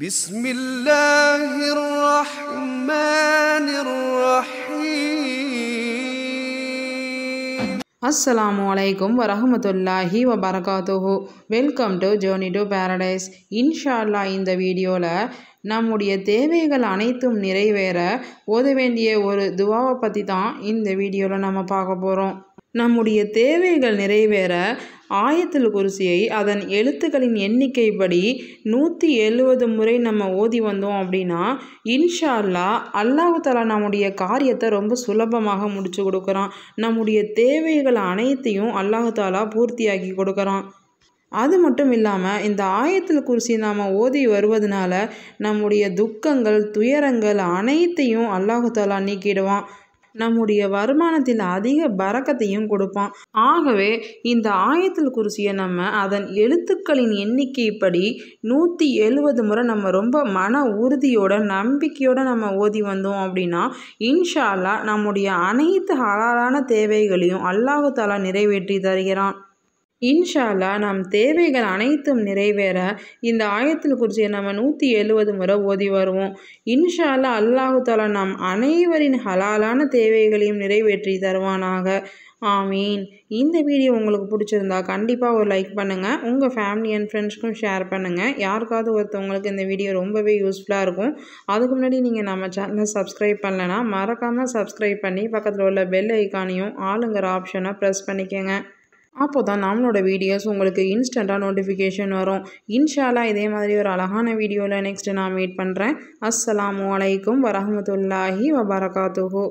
بسم الله الرحمن الرحيم அஸ்ஸலாமு அலைக்கும் வரஹமத்துல்லாஹி வபரகாத்துஹு welcome to journey to paradise இன்ஷால்லா இந்த வீடியோவில் நம்முடைய தேவைகள் அனைத்தும் நிறைவேற ஓத வேண்டிய ஒரு துவாவை பற்றி தான் இந்த வீடியோவில் நம்ம பார்க்க போகிறோம் நம்முடைய தேவைகள் நிறைவேற ஆயத்தில் குருசியை அதன் எழுத்துக்களின் எண்ணிக்கைப்படி நூற்றி எழுபது முறை நம்ம ஓதி வந்தோம் அப்படின்னா இன்ஷா அல்லா அல்லாஹு தலா நம்முடைய காரியத்தை ரொம்ப சுலபமாக முடித்து கொடுக்குறான் நம்முடைய தேவைகள் அனைத்தையும் அல்லாஹு தாலா பூர்த்தியாக்கி கொடுக்குறான் அது மட்டும் இல்லாமல் இந்த ஆயத்தில் குறிச்சி நாம் ஓதி வருவதனால நம்முடைய துக்கங்கள் துயரங்கள் அனைத்தையும் அல்லாஹு தாலா நீக்கிடுவான் நம்முடைய வருமானத்தில் அதிக பறக்கத்தையும் கொடுப்பான் ஆகவே இந்த ஆயத்தில் குறிச்சியை நம்ம அதன் எழுத்துக்களின் எண்ணிக்கைப்படி நூற்றி எழுபது முறை நம்ம ரொம்ப மன உறுதியோட நம்பிக்கையோட நம்ம ஓதி வந்தோம் அப்படின்னா இன்ஷால்லா நம்முடைய அனைத்து ஹலாலான தேவைகளையும் அல்லாஹு தாலா நிறைவேற்றி தருகிறான் இன்ஷால்லா நம் தேவைகள் அனைத்தும் நிறைவேற இந்த ஆயத்தில் குறித்து நம்ம நூற்றி எழுபது முறை ஓதி வருவோம் இன்ஷால்லா அல்லாஹு தாலா நம் அனைவரின் ஹலாலான தேவைகளையும் நிறைவேற்றி தருவானாக ஆமீன் இந்த வீடியோ உங்களுக்கு பிடிச்சிருந்தா கண்டிப்பாக ஒரு லைக் பண்ணுங்கள் உங்கள் ஃபேமிலி அண்ட் ஃப்ரெண்ட்ஸ்க்கும் ஷேர் பண்ணுங்கள் யாருக்காவது ஒருத்தவங்களுக்கு இந்த வீடியோ ரொம்பவே யூஸ்ஃபுல்லாக இருக்கும் அதுக்கு முன்னாடி நீங்கள் நம்ம சேனலை சப்ஸ்கிரைப் பண்ணலைன்னா மறக்காமல் சப்ஸ்கிரைப் பண்ணி பக்கத்தில் உள்ள பெல் ஐக்கானையும் ஆளுங்கிற ஆப்ஷனை ப்ரெஸ் பண்ணிக்கோங்க அப்போ தான் நம்மளோட வீடியோஸ் உங்களுக்கு இன்ஸ்டண்ட்டாக நோட்டிஃபிகேஷன் வரும் இன்ஷாலா இதே மாதிரி ஒரு அழகான வீடியோவில் நெக்ஸ்ட்டு நான் மீட் பண்ணுறேன் அஸ்லாம் வலைக்கும் வரமத்துல்லாஹி வபரகாத்துஹூ